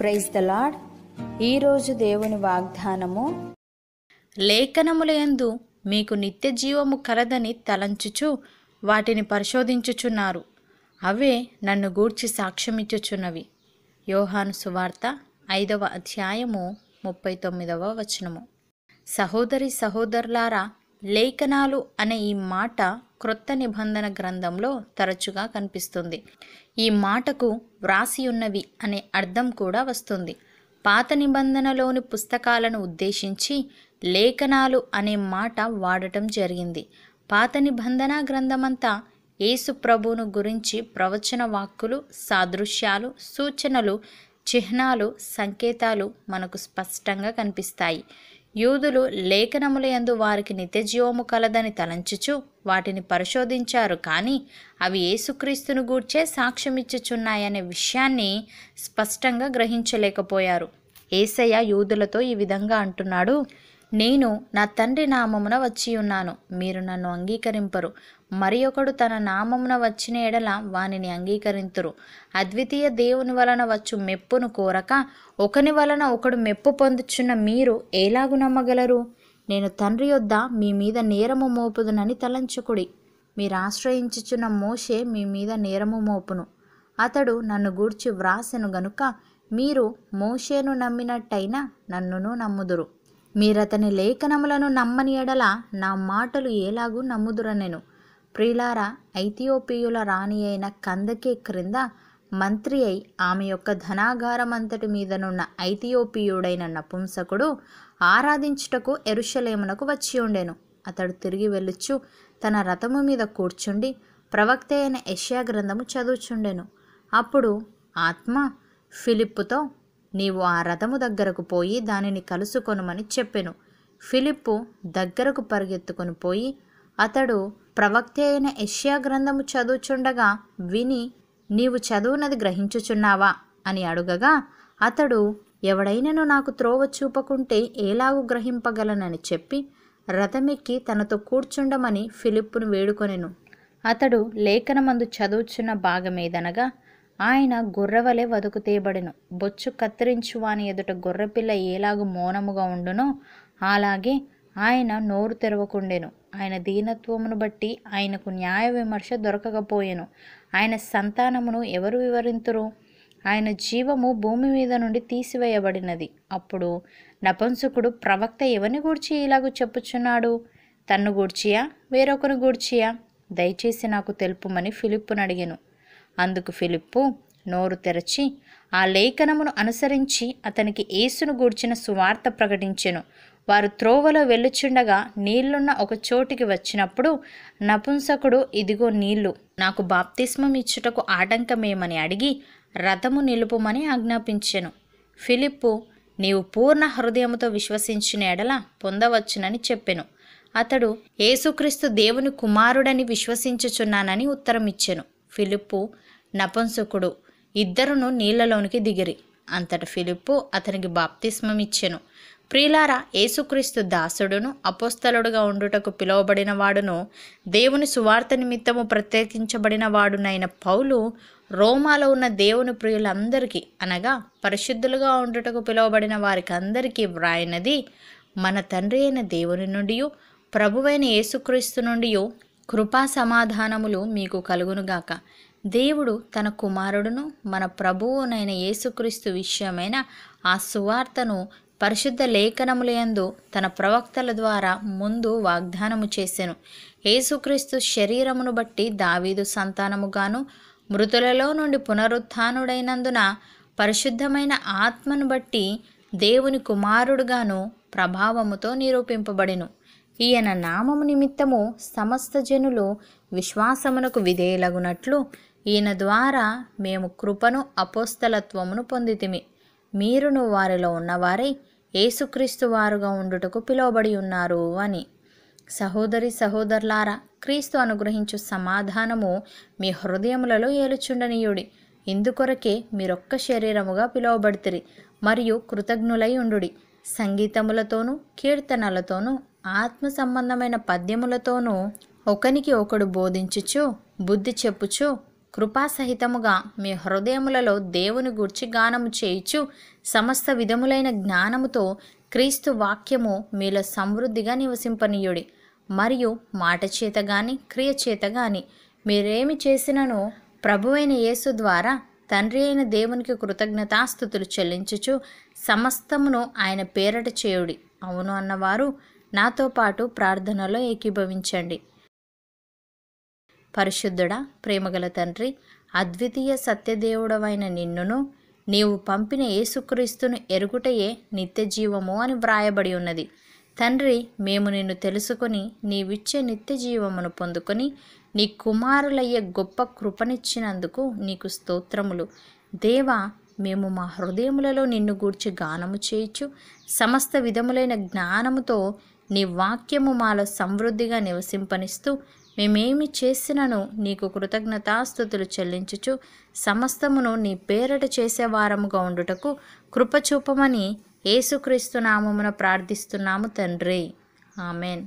praise the lord ఈరోజు దేవుని వాగ్దానము లేఖనములయందు మీకు నిత్య జీవము కలదని తలంచుచు వాటిని పరిశోధించుచున్నారు అవే నన్ను గూర్చి సాక్ష్యమిచ్చుచున్నవి యోహాను సువార్త ఐదవ అధ్యాయము ముప్పై తొమ్మిదవ వచనము సహోదరి సహోదరులారా లేఖనాలు అనే ఈ మాట క్రొత్త నిబంధన గ్రంథంలో తరచుగా కనిపిస్తుంది ఈ మాటకు వ్రాసి ఉన్నవి అనే అర్థం కూడా వస్తుంది పాత నిబంధనలోని పుస్తకాలను ఉద్దేశించి లేఖనాలు అనే మాట వాడటం జరిగింది పాత నిబంధన గ్రంథమంతా యేసు ప్రభువును గురించి ప్రవచన వాక్కులు సాదృశ్యాలు సూచనలు చిహ్నాలు సంకేతాలు మనకు స్పష్టంగా కనిపిస్తాయి యూదులు లేఖనములయందు వారికి నిత్యజీవము కలదని తలంచుచు వాటిని పరిశోధించారు కానీ అవి ఏసుక్రీస్తును గూర్చే సాక్ష్యమిచ్చుచున్నాయనే విషయాన్ని స్పష్టంగా గ్రహించలేకపోయారు ఏసయ్య యూదులతో ఈ విధంగా అంటున్నాడు నేను నా తండ్రి నామమున వచ్చి ఉన్నాను మీరు నన్ను అంగీకరింపరు మరి ఒకడు తన నామమున వచ్చిన ఎడల వానిని అంగీకరింతురు అద్వితీయ దేవుని వలన వచ్చు మెప్పును కోరక ఒకని వలన ఒకడు మెప్పు పొందుచున్న మీరు ఎలాగు నమ్మగలరు నేను తండ్రి యొద్ద మీ మీద నేరము మోపుదునని తలంచుకుడి మీరు ఆశ్రయించుచున్న మోషే మీ మీద నేరము మోపును అతడు నన్ను గూర్చి వ్రాసెను గనుక మీరు మోషేను నమ్మినట్టయినా నన్నును నమ్ముదురు మీరతని లేఖనములను నమ్మని ఎడల నా మాటలు ఎలాగూ నమ్ముదురనెను ప్రిలార ఐథియోపియుల రాణి అయిన కందకే క్రింద మంత్రి అయి ఆమె యొక్క ధనాగారం అంతటి మీదనున్న ఐథియోపియుడైన నపుంసకుడు ఆరాధించుటకు ఎరుషలేమునకు వచ్చి ఉండెను అతడు తిరిగి వెళ్ళొచ్చు తన రథము మీద కూర్చుండి ప్రవక్త అయిన యష్యా గ్రంథము చదువుచుండెను అప్పుడు ఆత్మ ఫిలిప్పుతో నీవు ఆ రథము దగ్గరకు పోయి దానిని కలుసుకొనుమని చెప్పెను ఫిలిప్పు దగ్గరకు పరిగెత్తుకొని పోయి అతడు ప్రవక్త అయిన యష్యా గ్రంథము చదువుచుండగా విని నీవు చదువునది గ్రహించుచున్నావా అని అడుగగా అతడు ఎవడైనను నాకు త్రోవ చూపకుంటే ఏలాగు గ్రహింపగలనని చెప్పి రథమెక్కి తనతో కూర్చుండమని ఫిలిప్పును వేడుకొనెను అతడు లేఖనమందు చదువుచున్న భాగమేదనగా ఆయన గొర్రెవలే వదుకు తీయబడెను బొచ్చు కత్తిరించు వాని ఎదుట గొర్రెపిల్ల ఏలాగు మౌనముగా ఉండునో అలాగే ఆయన నోరు తెరవకుండెను ఆయన దీనత్వమును బట్టి ఆయనకు న్యాయ విమర్శ దొరకకపోయెను ఆయన సంతానమును ఎవరు వివరింతురు ఆయన జీవము భూమి మీద నుండి తీసివేయబడినది అప్పుడు నపంసుకుడు ప్రవక్త ఎవరిని గూర్చి ఇలాగూ చెప్పుచున్నాడు తన్ను గూర్చియా వేరొకరు గూర్చియా దయచేసి నాకు తెలుపుమని ఫిలిప్పును అడిగాను అందుకు ఫిలిప్పు నోరు తెరచి ఆ లేఖనమును అనుసరించి అతనికి ఏసును గూర్చిన సువార్త ప్రకటించెను వారు త్రోవలో వెళ్ళుచుండగా నీళ్లున్న ఒక చోటికి వచ్చినప్పుడు నపుంసకుడు ఇదిగో నీళ్లు నాకు బాప్తిస్మం ఇచ్చుటకు ఆటంకమేమని అడిగి రథము నిలుపుమని ఆజ్ఞాపించెను ఫిలిప్పు నీవు పూర్ణ హృదయముతో విశ్వసించిన ఎడల పొందవచ్చునని చెప్పెను అతడు ఏసుక్రీస్తు దేవుని కుమారుడని విశ్వసించుచున్నానని ఉత్తరమిచ్చెను ఫిలిప్పు నపంసుకుడు ఇద్దరును నీళ్లలోనికి దిగిరి అంతట ఫిలిప్పు అతనికి బాప్తిస్మమిచ్చెను ప్రియులారా యేసుక్రీస్తు దాసుడును అపోస్తలుడుగా ఉండుటకు పిలువబడిన వాడును దేవుని సువార్త నిమిత్తము ప్రత్యేకించబడిన వాడునైన పౌలు రోమాలో ఉన్న దేవుని ప్రియులందరికీ అనగా పరిశుద్ధులుగా ఉండుటకు పిలువబడిన వారికి అందరికీ వ్రాయినది మన తండ్రి అయిన దేవుని నుండి ప్రభువైన యేసుక్రీస్తు నుండి కృపా సమాధానములు మీకు కలుగునుగాక దేవుడు తన కుమారుడును మన ప్రభువునైన యేసుక్రీస్తు విషయమైన ఆ సువార్తను పరిశుద్ధ లేఖనములందు తన ప్రవక్తల ద్వారా ముందు వాగ్దానము చేసెను యేసుక్రీస్తు శరీరమును బట్టి దావీదు సంతానముగాను మృతులలో నుండి పునరుత్నుడైనందున పరిశుద్ధమైన ఆత్మను బట్టి దేవుని కుమారుడుగాను ప్రభావముతో నిరూపింపబడెను ఈయన నామము నిమిత్తము సమస్త జనులు విశ్వాసమునకు విధేయులగునట్లు ఈయన ద్వారా మేము కృపను అపోస్తలత్వమును పొందితిమి మీరును వారిలో ఉన్నవారై ఏసుక్రీస్తు వారుగా ఉండుటకు పిలువబడి ఉన్నారు అని సహోదరి సహోదరులారా క్రీస్తు అనుగ్రహించు సమాధానము మీ హృదయములలో ఏలుచుండనీయుడి ఇందుకొరకే మీరొక్క శరీరముగా పిలువబడితిరి మరియు కృతజ్ఞులై ఉండుడి సంగీతములతోనూ కీర్తనలతోనూ ఆత్మ సంబంధమైన పద్యములతోనూ ఒకనికి ఒకడు బోధించుచు బుద్ధి చెప్పుచు కృపాసహితముగా మీ హృదయములలో దేవుని గుర్చి గానము చేయుచు సమస్త విధములైన జ్ఞానముతో క్రీస్తు వాక్యము మీలో సమృద్ధిగా నివసింపనీయుడి మరియు మాట చేత గాని క్రియ చేత గాని మీరేమి చేసినను ప్రభువైన యేసు ద్వారా తండ్రి అయిన దేవునికి కృతజ్ఞతాస్థుతులు చెల్లించుచు సమస్తమును ఆయన పేరట చేయుడి అవును అన్నవారు నాతో పాటు ప్రార్థనలో ఏకీభవించండి పరిశుద్ధుడా ప్రేమగల తండ్రి అద్వితీయ సత్యదేవుడవైన నిన్నును నీవు పంపిన యేసుక్రీస్తును ఎరుగుటయే నిత్య జీవము అని వ్రాయబడి ఉన్నది తండ్రి మేము నిన్ను తెలుసుకుని నీవిచ్చే నిత్య జీవమును పొందుకొని నీ కుమారులయ్యే గొప్ప కృపనిచ్చినందుకు నీకు స్తోత్రములు దేవా మేము మా హృదయములలో నిన్ను గూర్చి గానము చేయొచ్చు సమస్త విధములైన జ్ఞానముతో నీ వాక్యము మాలో సమృద్ధిగా నివసింపనిస్తూ మేమేమి చేసినను నీకు కృతజ్ఞతాస్థుతులు చెల్లించుచు సమస్తమును నీ పేరట చేసేవారముగా ఉండుటకు కృపచూపమని ఏసుక్రీస్తు నామమున ప్రార్థిస్తున్నాము తండ్రి ఆమెన్